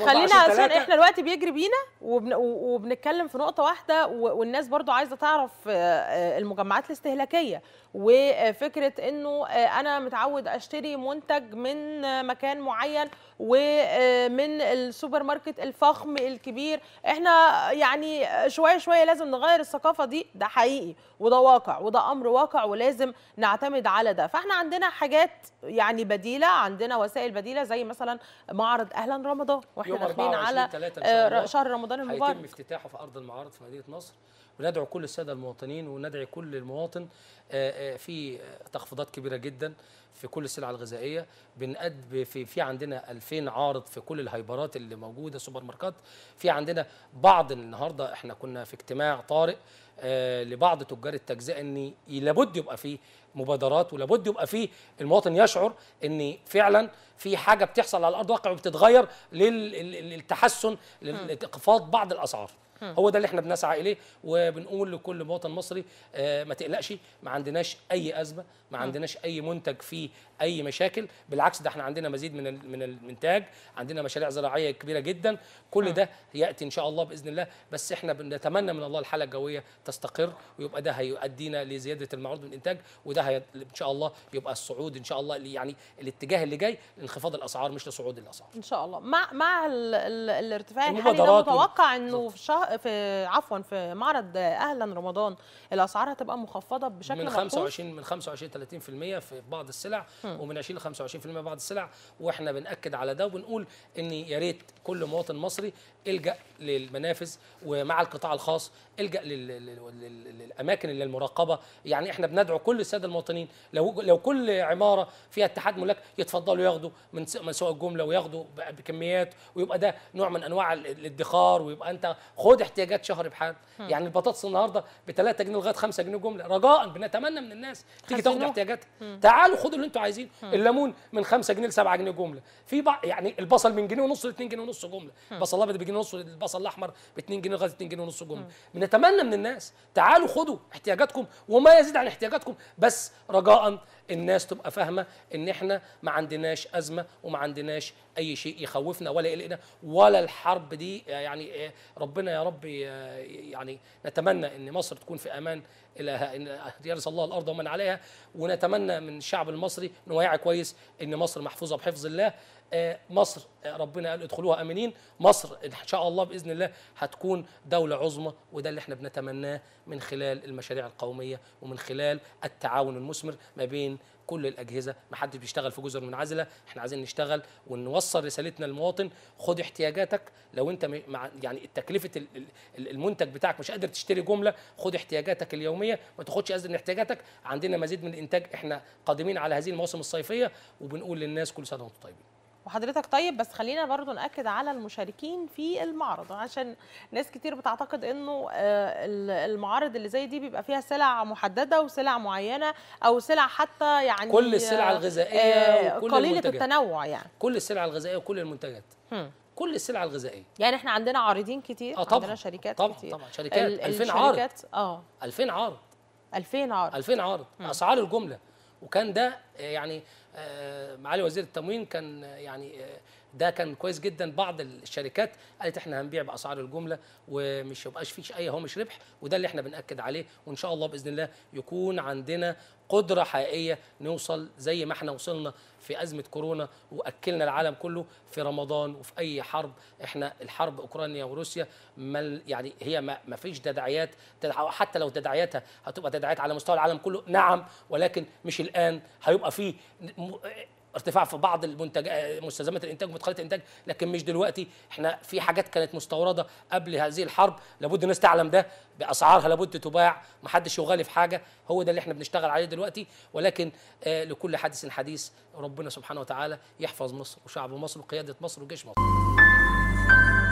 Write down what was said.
خلينا عشان احنا الوقت بيجري بينا وبن... وبنتكلم في نقطه واحده والناس برضو عايزه تعرف آه، آه، المجمعات الاستهلاكيه وفكره انه آه، انا متعود اشتري منتج من مكان معين ومن السوبر ماركت الفخم الكبير احنا يعني شويه شويه لازم نغير الثقافه دي ده حقيقي وده واقع وده امر واقع ولازم نعتمد على ده فاحنا عندنا حاجات يعني بديله عندنا وسائل بديله زي مثلا معرض اهلا رمضان واحنا داخلين على آه، شهر رمضان المبارك هيتم افتتاحه في ارض المعارض في مدينه نصر وندعو كل الساده المواطنين وندعي كل المواطن آه، آه، في تخفيضات كبيره جدا في كل السلع الغذائيه بنقد في في عندنا 2000 عارض في كل الهايبرات اللي موجوده سوبر ماركت في عندنا بعض النهارده احنا كنا في اجتماع طارئ آه، لبعض تجار التجزئه ان لابد يبقى فيه مبادرات ولابد يبقى فيه المواطن يشعر ان فعلا في حاجه بتحصل على ارض واقع وبتتغير للتحسن لانخفاض بعض الاسعار هو ده اللي احنا بنسعى اليه وبنقول لكل مواطن مصري آه، ما تقلقش ما عندناش اي ازمه ما عندناش اي منتج فيه اي مشاكل بالعكس ده احنا عندنا مزيد من من الانتاج عندنا مشاريع زراعيه كبيره جدا كل ده ياتي ان شاء الله باذن الله بس احنا بنتمنى من الله الحاله الجويه تستقر ويبقى ده هيؤدينا لزياده المعروض من الانتاج وده هي... ان شاء الله يبقى الصعود ان شاء الله يعني الاتجاه اللي جاي لانخفاض الاسعار مش لصعود الاسعار ان شاء الله مع مع الارتفاع الحالي متوقع انه في شهر في عفوا في معرض اهلا رمضان الاسعار هتبقى مخفضه بشكل من 25 من 25 30% في بعض السلع م. ومن 20 ل 25% بعض السلع واحنا بناكد على ده وبنقول ان يا ريت كل مواطن مصري الجا للمنافذ ومع القطاع الخاص الجا للاماكن اللي المراقبه يعني احنا بندعو كل الساده المواطنين لو لو كل عماره فيها اتحاد ملاك يتفضلوا ياخدوا من سوق الجمله وياخدوا بكميات ويبقى ده نوع من انواع الادخار ويبقى انت خد خد احتياجات شهر بحال يعني البطاطس النهارده ب 3 جنيه لغايه 5 جنيه جمله رجاء بنتمنى من الناس تيجي تاخد احتياجاتها تعالوا خدوا اللي انتم عايزينه الليمون من 5 جنيه ل 7 جنيه جمله في بعض يعني البصل من جنيه ونص ل 2 جنيه ونص جمله البصل الابيض بجنيه ونص البصل الاحمر ب 2 جنيه لغايه 2 جنيه ونص جمله بنتمنى من الناس تعالوا خدوا احتياجاتكم وما يزيد عن احتياجاتكم بس رجاء الناس تبقى فاهمه ان احنا ما عندناش ازمه وما عندناش اي شيء يخوفنا ولا يقلقنا ولا الحرب دي يعني آه، ربنا يا رب آه، يعني نتمنى ان مصر تكون في امان الى يرث الله الارض ومن عليها ونتمنى من الشعب المصري إنه واعي كويس ان مصر محفوظه بحفظ الله آه، مصر ربنا قال ادخلوها امنين مصر ان شاء الله باذن الله هتكون دوله عظمى وده اللي احنا بنتمناه من خلال المشاريع القوميه ومن خلال التعاون المثمر ما بين كل الاجهزه ما حدش بيشتغل في جزر منعزله احنا عايزين نشتغل ونوصل رسالتنا للمواطن خد احتياجاتك لو انت مع يعني تكلفه المنتج بتاعك مش قادر تشتري جمله خد احتياجاتك اليوميه ما تاخدش ازيد من احتياجاتك عندنا مزيد من الانتاج احنا قادمين على هذه المواسم الصيفيه وبنقول للناس كل سنه وانتم طيبين وحضرتك طيب بس خلينا برضو ناكد على المشاركين في المعرض عشان ناس كتير بتعتقد انه آه، المعارض اللي زي دي بيبقى فيها سلع محدده وسلع معينه او سلع حتى يعني كل السلع آه، الغذائيه آه، وكل قليله التنوع يعني كل السلع الغذائيه وكل المنتجات كل السلع الغذائيه يعني احنا عندنا عارضين كتير آه طبعًا عندنا شركات طبعًا كتير طبعا شركات 2000 عارض اه 2000 عارض 2000 عارض 2000 عارض اسعار الجمله وكان ده يعني آه، معالي وزير التموين كان يعني آه، ده كان كويس جدا بعض الشركات قالت احنا هنبيع باسعار الجمله ومش يبقاش فيش اي هومش ربح وده اللي احنا بناكد عليه وان شاء الله باذن الله يكون عندنا قدره حقيقيه نوصل زي ما احنا وصلنا في ازمه كورونا واكلنا العالم كله في رمضان وفي اي حرب احنا الحرب اوكرانيا وروسيا ما يعني هي ما فيش تداعيات حتى لو تداعياتها هتبقى تداعيات على مستوى العالم كله نعم ولكن مش الان هيبقى يبقى في آه، ارتفاع في بعض المنتج آه، مستلزمات الانتاج ومدخلات الانتاج لكن مش دلوقتي احنا في حاجات كانت مستورده قبل هذه الحرب لابد الناس تعلم ده باسعارها لابد تباع ما حدش يغالي في حاجه هو ده اللي احنا بنشتغل عليه دلوقتي ولكن آه لكل حادث حديث ربنا سبحانه وتعالى يحفظ مصر وشعب مصر وقياده مصر وجيش مصر